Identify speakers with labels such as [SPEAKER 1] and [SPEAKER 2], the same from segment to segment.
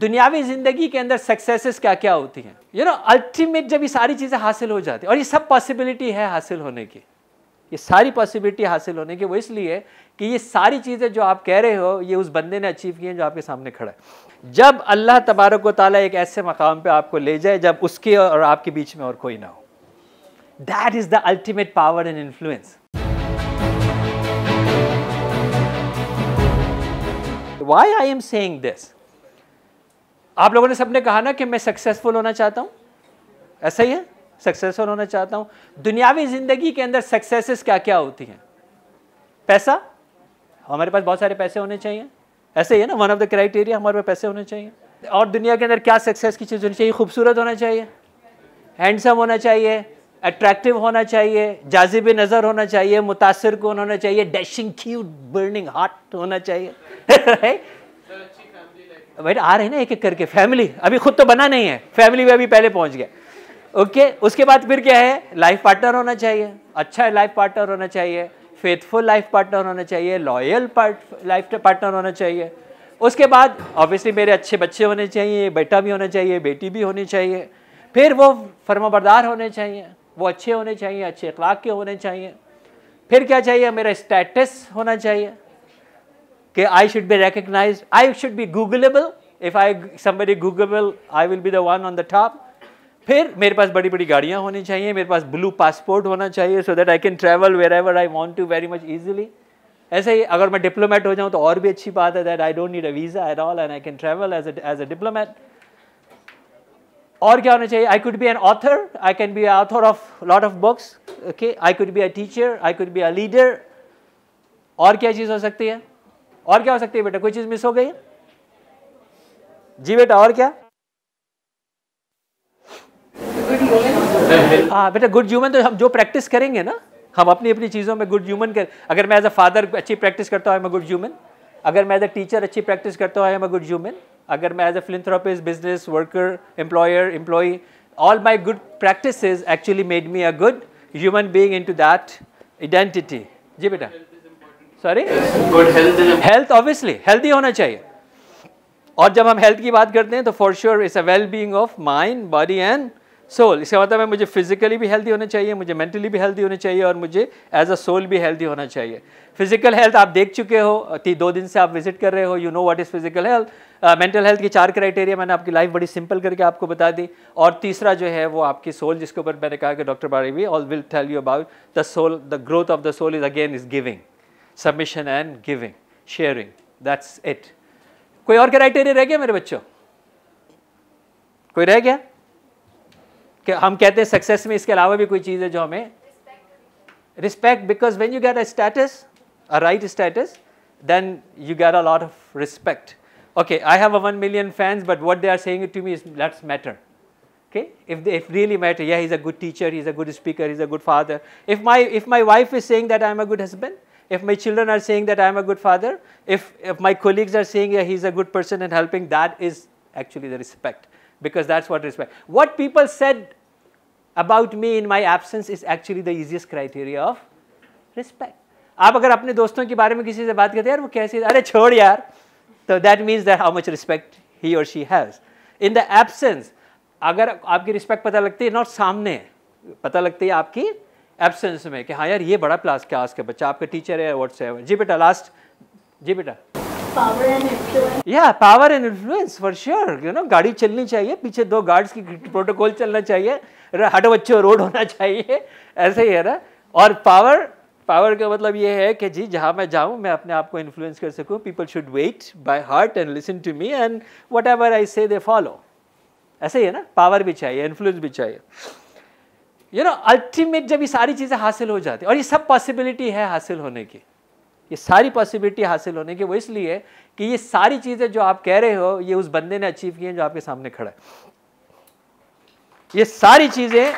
[SPEAKER 1] दुनियावी ज़िंदगी के अंदर सक्सेसेस क्या क्या होती हैं यू नो अल्टीमेट जब ये सारी चीज़ें हासिल हो जाती और ये सब पॉसिबिलिटी है हासिल होने की ये सारी पॉसिबिलिटी हासिल होने की वो इसलिए कि ये सारी चीज़ें जो आप कह रहे हो ये उस बंदे ने अचीव की हैं जो आपके सामने खड़ा है जब अल्लाह तबारक ताली एक ऐसे मकाम पर आपको ले जाए जब उसके और आपके बीच में और कोई ना हो that is the ultimate power and influence why I am saying this आप लोगों ने सबने कहा ना कि मैं सक्सेसफुल होना चाहता हूँ ऐसा ही है सक्सेसफुल होना चाहता हूँ दुनियावी ज़िंदगी के अंदर सक्सेसेस क्या क्या होती हैं पैसा हमारे पास बहुत सारे पैसे होने चाहिए ऐसे ही है ना वन ऑफ द क्राइटेरिया हमारे पास पैसे होने चाहिए और दुनिया के अंदर क्या सक्सेस की चीज़ होनी चाहिए खूबसूरत होना चाहिए हैंडसम होना चाहिए अट्रैक्टिव होना चाहिए जाजिब नज़र होना चाहिए मुतासर कौन होना चाहिए डैशिंग क्यूट बर्निंग हार्ट होना चाहिए भाई आ रहे हैं ना एक एक करके फैमिली अभी खुद तो बना नहीं है फैमिली में अभी पहले पहुंच गया ओके उसके बाद फिर क्या है लाइफ पार्टनर होना चाहिए अच्छा लाइफ पार्टनर होना चाहिए फेथफुल लाइफ पार्टनर होना चाहिए लॉयल पार्ट लाइफ पार्टनर होना चाहिए उसके बाद ऑब्वियसली मेरे अच्छे बच्चे होने चाहिए बेटा भी होना चाहिए बेटी भी होनी चाहिए फिर वो फर्माबरदार होने चाहिए वो अच्छे होने चाहिए अच्छे अखलाक के होने चाहिए फिर क्या चाहिए मेरा स्टेटस होना चाहिए I should be recognise I should be googleable if I I somebody googleable I will be the one on the top फिर मेरे पास बड़ी बड़ी गाड़ियाँ होनी चाहिए मेरे पास ब्लू पासपोर्ट होना चाहिए so that I can travel wherever I want to very much easily ऐसे ही अगर मैं डिप्लोमेट हो जाऊँ तो और भी अच्छी बात है that I don't need a visa at all and I can travel as as a diplomat और क्या होना चाहिए I could be an author I can be author of lot of books okay I could be a teacher I could be a leader और क्या चीज़ हो सकती है और क्या हो सकती है बेटा कोई चीज मिस हो गई जी बेटा और क्या हाँ बेटा गुड ह्यूमन तो हम जो प्रैक्टिस करेंगे ना हम अपनी अपनी चीज़ों में गुड ह्यूमन कर अगर मैं एज अ फादर अच्छी प्रैक्टिस करता हूँ मैं गुड ह्यूमन अगर मैं एज अ टीचर अच्छी प्रैक्टिस करता हूँ मैं गुड ह्यूमन अगर मैं as a philanthropist business worker employer all my good practice actually made me a good human being in to that identity जी बेटा सॉरी हेल्थ ऑब्वियसली हेल्थी होना चाहिए और जब हम हेल्थ की बात करते हैं तो for sure it's a well being of mind body and soul इसका मतलब है मुझे फिजिकली भी हेल्दी होना चाहिए मुझे मेंटली भी हेल्दी होना चाहिए और मुझे एज अ सोल भी हेल्दी होना चाहिए फिजिकल हेल्थ आप देख चुके हो दो दिन से आप विजिट कर रहे हो you know what is physical health mental health की चार क्राइटेरिया मैंने आपकी लाइफ बड़ी सिंपल करके आपको बता दी और तीसरा जो है वो आपकी सोल जिसके ऊपर मैंने कहा कि डॉक्टर बारी भी all will tell you about the soul the growth of the soul is again is giving Submission and giving, sharing. That's it. कोई और क्राइटेरिया रह गया मेरे बच्चों कोई रह गया कि हम कहते हैं सक्सेस में इसके अलावा भी कोई चीज़ है जो हमें respect because when you get a status a right status then you get a lot of respect. Okay, I have a 1 million fans, but what they are saying to me is that's matter. Okay, if if really matter, yeah, he's a good teacher, he's a good speaker, he's a good father. If my if my wife is saying that I'm a good husband, if my children are saying that I am a good father, if, if my colleagues are saying yeah, he's a good person and helping, that is actually the respect because that's what respect. What people said about me in my absence is actually the easiest criteria of respect. आप अगर अपने दोस्तों के बारे में किसी से बात करते यार वो कैसे अरे छोड़ यार तो that means that how much respect he और she has in the absence अगर आपकी रिस्पेक्ट पता लगती है नॉट सामने पता लगती है आपकी एबसेंस में कि हाँ यार ये बड़ा क्लास क्लास का बच्चा आपका टीचर है व्हाट्स जी बेटा लास्ट जी बेटा या power and influence for sure you know गाड़ी चलनी चाहिए पीछे दो गार्ड्स की प्रोटोकॉल चलना चाहिए हटो बच्चों रोड होना चाहिए ऐसे ही है ना और पावर पावर का मतलब ये है कि जी जहाँ मैं जाऊँ मैं अपने आप को इन्फ्लुएंस कर सकूँ people should wait by heart and listen to me and whatever I say they follow ऐसे ही है ना पावर भी चाहिए इन्फ्लुएंस भी चाहिए यू नो अल्टीमेट जब ये सारी चीज़ें हासिल हो जाती और ये सब पॉसिबिलिटी है हासिल होने की ये सारी पॉसिबिलिटी हासिल होने की वो इसलिए कि ये सारी चीज़ें जो आप कह रहे हो ये उस बंदे ने अचीव किए हैं जो आपके सामने खड़ा है ये सारी चीज़ें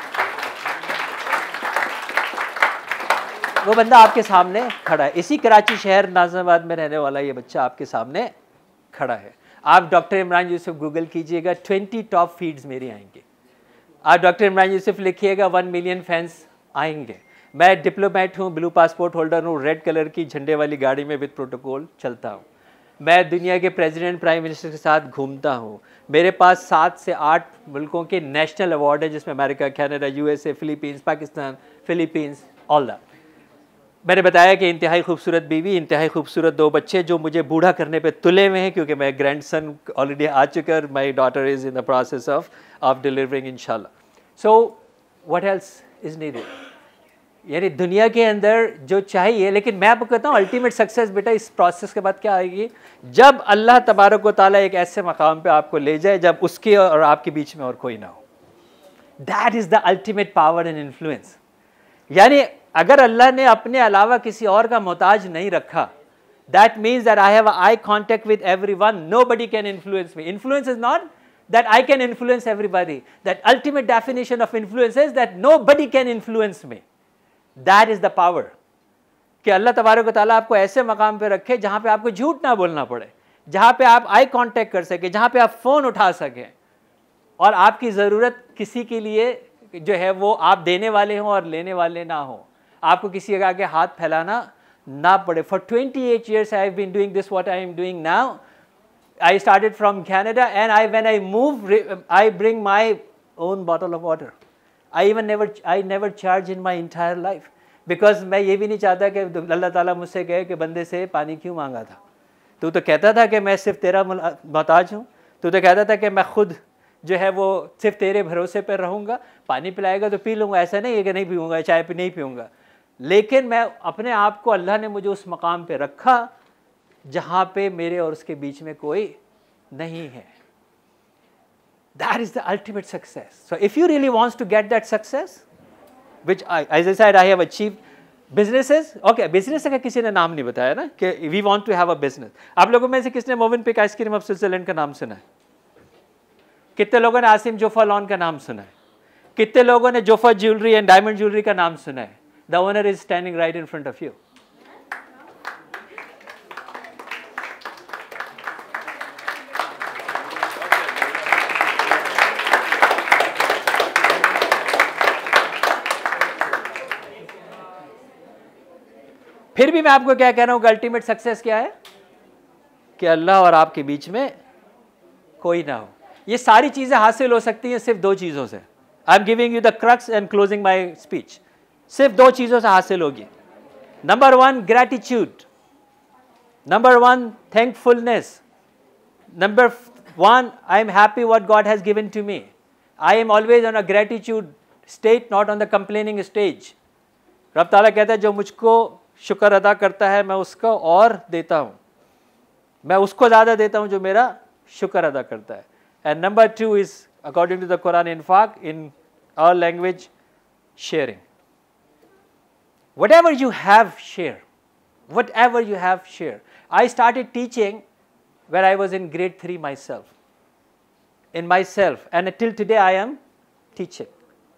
[SPEAKER 1] वो बंदा आपके सामने खड़ा है इसी कराची शहर नाजमाबाद में रहने वाला ये बच्चा आपके सामने खड़ा है आप डॉक्टर इमरान यूसुफ गूगल कीजिएगा ट्वेंटी टॉप फीड्स मेरी आएंगी आप डॉक्टर इमरान यूसुफ लिखिएगा वन मिलियन फैंस आएंगे मैं डिप्लोमेट हूँ ब्लू पासपोर्ट होल्डर हूँ रेड कलर की झंडे वाली गाड़ी में विद प्रोटोकॉल चलता हूँ मैं दुनिया के प्रेसिडेंट प्राइम मिनिस्टर के साथ घूमता हूँ मेरे पास सात से आठ मुल्कों के नेशनल अवार्ड हैं जिसमें America Canada USA Philippines Pakistan Philippines all that मैंने बताया कि इंतहाई खूबसूरत बीवी इंतहाई खूबसूरत दो बच्चे जो मुझे बूढ़ा करने पे तुले हुए हैं क्योंकि मैं ग्रैंड सन ऑलरेडी आ चुका और my daughter is in the process of of delivering in so what else is needed यानी दुनिया के अंदर जो चाहिए लेकिन मैं आपको कहता हूँ अल्टीमेट सक्सेस बेटा इस प्रोसेस के बाद क्या आएगी जब अल्लाह तबारक ताली एक ऐसे मकाम पर आपको ले जाए जब उसके और आपके बीच में और कोई ना हो that is the ultimate power and influence यानी अगर अल्लाह ने अपने अलावा किसी और का मोहताज नहीं रखा that means that I have I contact with everyone nobody can influence me influence is not that I can influence everybody that ultimate definition of influence is that nobody can influence me that is the power कि अल्लाह तबारक ताली आपको ऐसे मकाम पर रखे जहाँ पर आपको झूठ ना बोलना पड़े जहाँ पर आप आई कॉन्टेक्ट कर सकें जहाँ पर आप फ़ोन उठा सकें और आपकी ज़रूरत किसी के लिए जो है वो आप देने वाले हों और लेने वाले ना हों आपको किसी के आगे हाथ फैलाना ना पड़े for twenty eight years I been doing this what I am doing now I started from Canada and I when I move I bring my own bottle of water I even never I never charge in my entire life because मैं ये भी नहीं चाहता कि तो अल्लाह ताला मुझसे कहे कि बंदे से पानी क्यों मांगा था तू तो कहता था कि मैं सिर्फ तेरा मोहताज हूँ तू तो कहता था कि मैं खुद जो है वो सिर्फ तेरे भरोसे पर रहूँगा पानी पिलाएगा तो पी लूँगा ऐसा नहीं है कि नहीं पीऊँगा चाय पी नहीं पीऊँगा लेकिन मैं अपने आप को अल्लाह ने मुझे उस मकाम पे रखा जहाँ पे मेरे और उसके बीच में कोई नहीं है that is the ultimate success so if you really wants to get that success which as I have achieve businesses okay business का किसी ने नाम नहीं बताया ना कि we want to have a business आप लोगों में से किसने Movenpick ice cream of Switzerland का नाम सुना है कितने लोगों ने आसिम जोफा लॉन का नाम सुना है कितने लोगों ने जोफा ज्वेलरी एंड डायमंड ज्वेलरी का नाम सुना है The owner is standing right in front of you. फिर भी मैं आपको क्या कह रहा हूं कि अल्टीमेट सक्सेस क्या है कि अल्लाह और आपके बीच में कोई ना हो ये सारी चीज़ें हासिल हो सकती हैं सिर्फ दो चीज़ों से I am giving you the crux and closing my speech सिर्फ दो चीज़ों से हासिल होगी number one gratitude number one thankfulness number one I am happy what God has given to me I am always on a gratitude state not on the complaining stage रब ताला कहता है जो मुझको शुक्र अदा करता है मैं उसको और देता हूँ मैं उसको ज़्यादा देता हूँ जो मेरा शुक्र अदा करता है and number two is according to the Quran इनफाक in our language sharing Whatever you have, share. Whatever you have, share. I started teaching where I was in grade 3 myself. In myself. And till today I am teaching.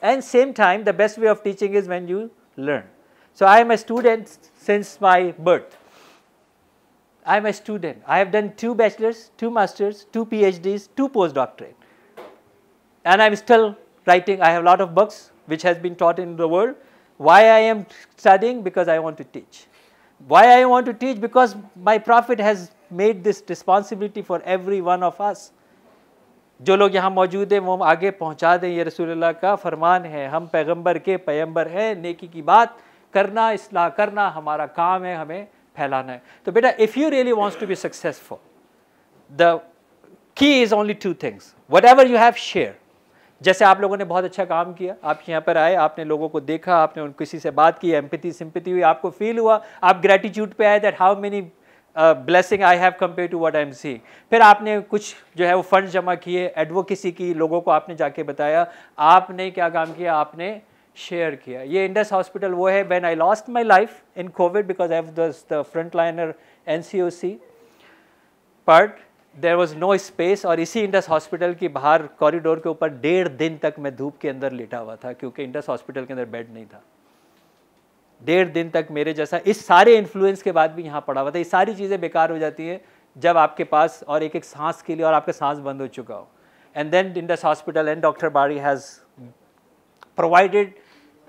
[SPEAKER 1] And same time, the best way of teaching is when you learn. So I am a student since my birth. I am a student. I have done two bachelors, two masters, two PhDs, two postdoctorate. And I am still writing. I have a lot of books which has been taught in the world why I am studying? Because I want to teach. Why I want to teach? Because my Prophet has made this responsibility for every one of us. जो लोग यहाँ मौजूद हैं वो हम आगे पहुँचा दें ये रसूलुल्लाह का फरमान है हम पैगंबर के पैगंबर हैं नेकी की बात करना इसलाह करना हमारा काम है हमें फैलाना है तो बेटा if you really wants to be successful the key is only two things whatever you have share जैसे आप लोगों ने बहुत अच्छा काम किया आप यहाँ पर आए आपने लोगों को देखा आपने उन किसी से बात की एम्पति सिंपति हुई आपको फील हुआ आप ग्रेटिट्यूड पे आए that how many blessing I have compare to what I am see फिर आपने कुछ जो है वो फंड जमा किए एडवोकेसी की लोगों को आपने जाके बताया आपने क्या काम किया आपने शेयर किया ये इंडस हॉस्पिटल वो है when I lost my life in Covid because I have the front liner N C O C part there was no space और इसी इंडस हॉस्पिटल की बाहर कॉरिडोर के ऊपर डेढ़ दिन तक मैं धूप के अंदर लेटा हुआ था क्योंकि इंडस हॉस्पिटल के अंदर बेड नहीं था डेढ़ दिन तक मेरे जैसा इस सारे इन्फ्लुएंस के बाद भी यहाँ पड़ा हुआ था ये सारी चीज़ें बेकार हो जाती हैं जब आपके पास और एक एक सांस के लिए और आपका सांस बंद हो चुका हो and then Indus hospital and doctor Bari has provided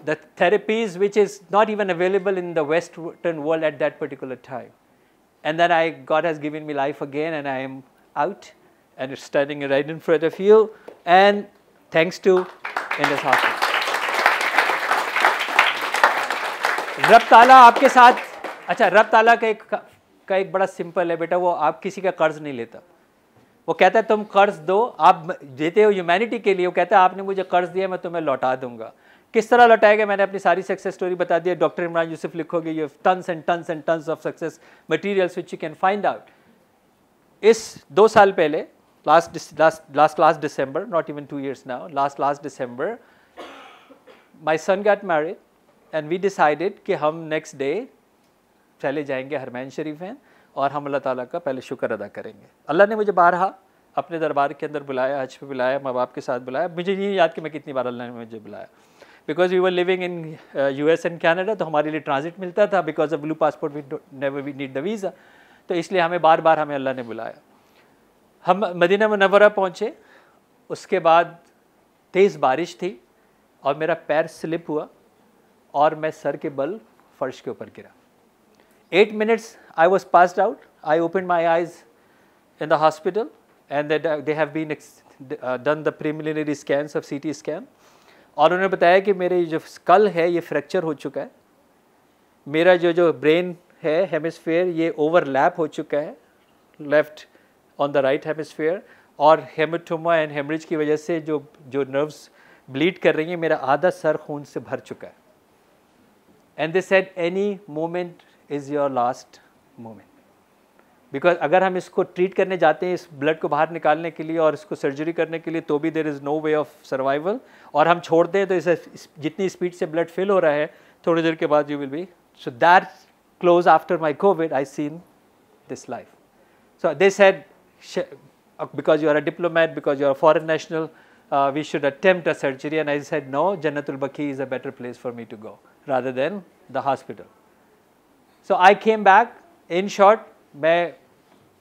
[SPEAKER 1] the therapies which is not even available in the western world at that particular time and then I God has given me life again and I am out and it's standing right in front of you. And thanks to Indus Hospital. रब ताला आपके साथ अच्छा रब ताला का एक का एक बड़ा सिंपल है बेटा वो आप किसी का कर्ज नहीं लेता वो कहता है तुम कर्ज दो आप देते हो ह्यूमैनिटी के लिए वो कहता है आपने मुझे कर्ज दिया मैं तुम्हें लौटा दूंगा किस तरह लौटाएगा मैंने अपनी सारी सक्सेस स्टोरी बता दी डॉक्टर इमरान यूसुफ लिखोगे you tons and tons and tons of success materials which you can find out इस दो साल पहले last last last last December not even two years now last last December my son got married and we decided कि हम next day चले जाएंगे हरमैन शरीफ हैं और हम अल्लाह ताला का पहले शुक्र अदा करेंगे अल्लाह ने मुझे बारहा अपने दरबार के अंदर बुलाया हज पे बुलाया माँ बाप के साथ बुलाया मुझे नहीं याद कि मैं कितनी बार अल्लाह ने मुझे बुलाया because we were living in U S and Canada तो हमारे लिए ट्रांजिट मिलता था because of blue passport we never we need the visa तो इसलिए हमें बार बार हमें अल्लाह ने बुलाया हम मदीना मनवरा पहुँचे उसके बाद तेज़ बारिश थी और मेरा पैर स्लिप हुआ और मैं सर के बल फर्श के ऊपर गिरा eight minutes I was passed out I open my eyes in the hospital and they have been done the preliminary scan of C T scan और उन्होंने बताया कि मेरे जो स्कल है ये फ्रैक्चर हो चुका है मेरा जो जो ब्रेन है हेमिसफेयर ये ओवरलैप हो चुका है left on the right hemisphere और हेमोटोमा एंड हेमरेज की वजह से जो जो नर्व्स ब्लीड कर रही हैं मेरा आधा सर खून से भर चुका है and they said any moment is your last moment because अगर हम इसको ट्रीट करने जाते हैं इस ब्लड को बाहर निकालने के लिए और इसको सर्जरी करने के लिए तो भी there is no way of survival और हम छोड़ दें तो इसे जितनी स्पीड से ब्लड फिल हो रहा है थोड़ी देर के बाद you will be so that close after my COVID, I seen this life. So they said, because you are a diplomat, because you are a foreign national, uh, we should attempt a surgery. And I said, no, Jannatul Baki is a better place for me to go rather than the hospital. So I came back. In short, I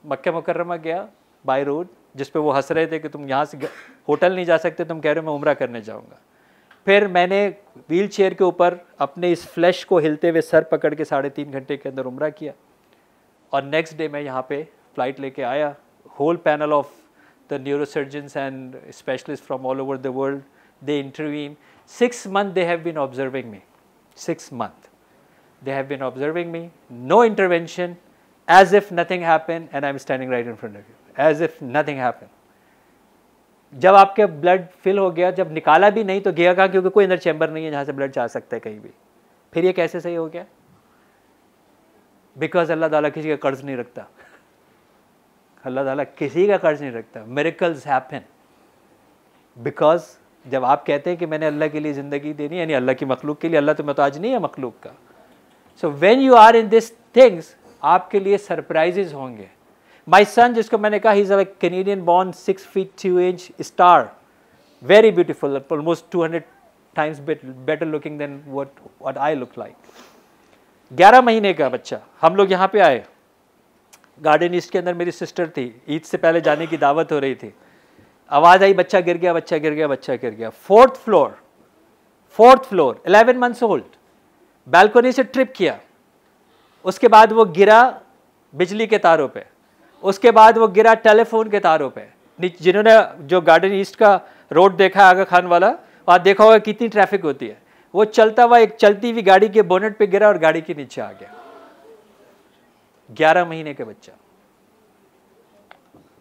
[SPEAKER 1] मक्के मुकर्रमा गया by road. जिस पे वो हंस रहे थे कि तुम यहाँ से होटल नहीं जा सकते तुम कह रहे हो मैं उम्र करने जाऊँगा फिर मैंने व्हील चेयर के ऊपर अपने इस फ्लैश को हिलते हुए सर पकड़ के साढ़े तीन घंटे के अंदर उम्र किया और नेक्स्ट डे मैं यहाँ पे फ़्लाइट लेके आया whole panel of the neurosurgeon and specialist from all over the world they intervene six month they have been observing me six month they have been observing me no intervention as if nothing happen and I am standing right in front of you as if nothing happen जब आपके blood fill हो गया जब निकाला भी नहीं तो गया कहाँ क्योंकि कोई इनर चैम्बर नहीं है जहाँ से ब्लड जा सकता है कहीं भी फिर ये कैसे सही हो गया बिकॉज अल्लाह ताला किसी का कर्ज नहीं रखता अल्लाह ताला किसी का कर्ज नहीं रखता मेरिकल्स हैपन बिकॉज जब आप कहते हैं कि मैंने अल्लाह के लिए ज़िंदगी देनी यानी अल्लाह की मखलूक के लिए अल्लाह तो, तो आज नहीं है मखलूक का so when you are in this things आपके लिए सरप्राइजेज होंगे माय सन जिसको मैंने कहा is a Canadian born six feet two inch star very beautiful almost two hundred times better looking than what what I look like ग्यारह महीने का बच्चा हम लोग यहाँ पे आए गार्डन ईस्ट के अंदर मेरी सिस्टर थी ईद से पहले जाने की दावत हो रही थी आवाज़ आई बच्चा गिर गया बच्चा गिर गया बच्चा गिर गया fourth floor fourth floor eleven months old balcony से ट्रिप किया उसके बाद वो गिरा बिजली के तारों पे उसके बाद वो गिरा टेलीफोन के तारों पे जिन्होंने जो गार्डन ईस्ट का रोड देखा है आगा खान वाला वहाँ देखा होगा कितनी ट्रैफिक होती है वो चलता हुआ एक चलती हुई गाड़ी के बोनेट पे गिरा और गाड़ी के नीचे आ गया ग्यारह महीने का बच्चा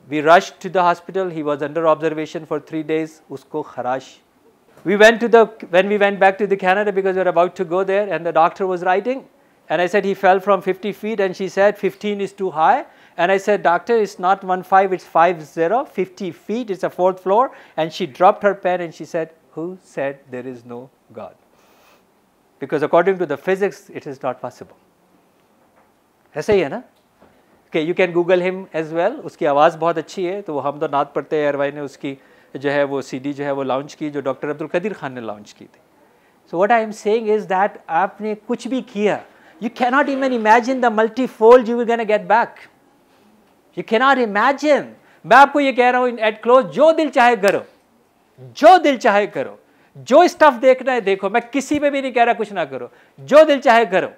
[SPEAKER 1] we rush to the hospital he was under observation for three days उसको खराश we went to the when we went back to dinner because about to go there and the doctor was writing And I said, he fell from 50 feet and she said, 15 is too high. And I said, doctor, it's not 1-5, it's 5 50 feet, it's a fourth floor. And she dropped her pen and she said, who said there is no God? Because according to the physics, it is not possible. ऐसा ही है ना him as well. Google him as well उसकी आवाज़ बहुत अच्छी है तो वो हम तो नात पढ़ते एयरवाई ने उसकी जो है वो सीडी जो है वो लॉन्च की जो डॉक्टर अब्दुल कदीर खान ने लॉन्च की थी so what I am saying is that आपने कुछ भी किया You cannot even imagine the multifold you were going to get back. You cannot imagine. मैं आपको ये कह रहा हूँ एट क्लोज जो दिल चाहे करो जो दिल चाहे करो जो स्टफ देखना है देखो मैं किसी पे भी नहीं कह रहा कुछ ना करो जो दिल चाहे करो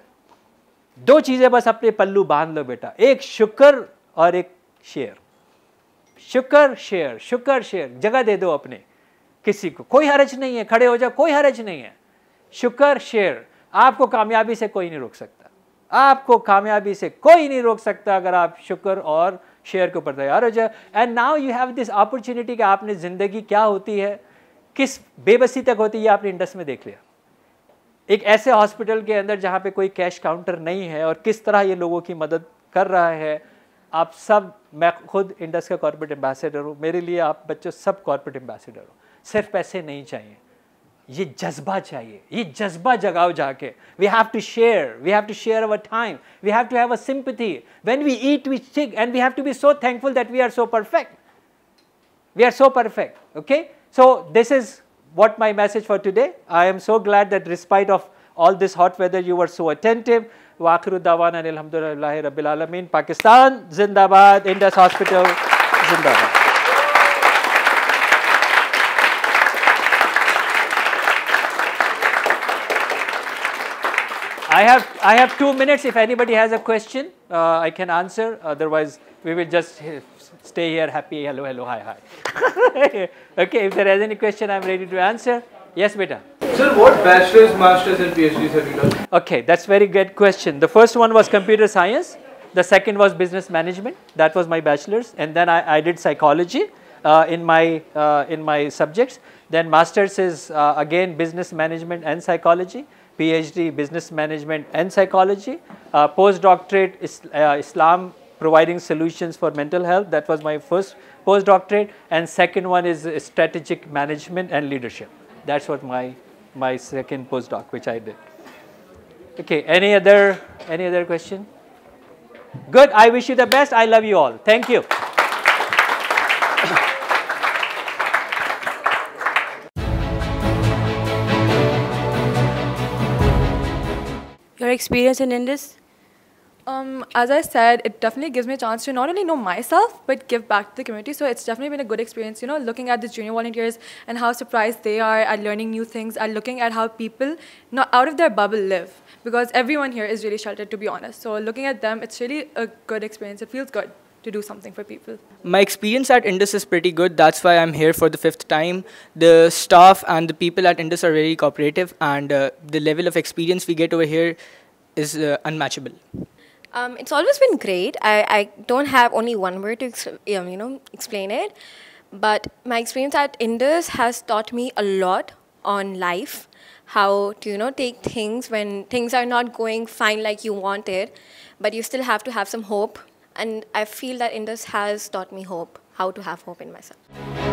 [SPEAKER 1] दो चीजें बस अपने पल्लू बांध लो बेटा एक शुक्र और एक शेर शुक्र शेयर शुक्र शेर जगह दे दो अपने किसी को कोई हरज नहीं है खड़े हो जाओ कोई हरज नहीं है शुक्र शेयर आपको कामयाबी से कोई नहीं रोक सकता आपको कामयाबी से कोई नहीं रोक सकता अगर आप शुक्र और शेयर के ऊपर तैयार हो जाए and now you have this opportunity कि आपने ज़िंदगी क्या होती है किस बेबसी तक होती है आपने इंडस में देख लिया एक ऐसे हॉस्पिटल के अंदर जहाँ पे कोई कैश काउंटर नहीं है और किस तरह ये लोगों की मदद कर रहा है आप सब मैं खुद इंडस का कॉर्पोरेट एम्बेसडर हूँ मेरे लिए आप बच्चों सब कॉर्पोरेट एम्बेसडर हो सिर्फ पैसे नहीं चाहिए ये जज्बा चाहिए ये जज्बा जगाओ जाके we have to share we have to share our time we have to have a sympathy when we eat we stick and we have to be so thankful that we are so perfect we are so perfect okay so this is what my message for today I am so glad that respite of all this hot weather you are so attentive वाखिर दावान अलहमदल रबीआलमीन पाकिस्तान जिंदाबाद Indus hospital जिंदाबाद I have I have two minutes. If anybody has a question, uh, I can answer. Otherwise, we will just uh, stay here happy. Hello, hello, hi, hi. okay. If there is any question, I'm ready to answer. Yes, beta. Sir, what bachelor's, master's, and PhDs have you done? Okay, that's very good question. The first one was computer science. The second was business management. That was my bachelor's, and then I, I did psychology uh, in my uh, in my subjects. Then master's is uh, again business management and psychology PhD, business management and psychology. Uh, postdoctorate is uh, Islam providing solutions for mental health. That was my first postdoctorate. And second one is strategic management and leadership. That's what my, my second postdoc, which I did. Okay, any other, any other question? Good, I wish you the best. I love you all. Thank you. experience in Indus? Um, as I said, it definitely gives me a chance to not only know myself, but give back to the community. So it's definitely been a good experience, you know, looking at the junior volunteers and how surprised they are at learning new things, at looking at how people not out of their bubble live. Because everyone here is really sheltered, to be honest. So looking at them, it's really a good experience. It feels good to do something for people. My experience at Indus is pretty good. That's why I'm here for the fifth time. The staff and the people at Indus are very cooperative, and uh, the level of experience we get over here is uh, unmatchable? Um, it's always been great. I, I don't have only one word to um, you know explain it, but my experience at Indus has taught me a lot on life, how to you know take things when things are not going fine like you wanted, but you still have to have some hope. And I feel that Indus has taught me hope, how to have hope in myself.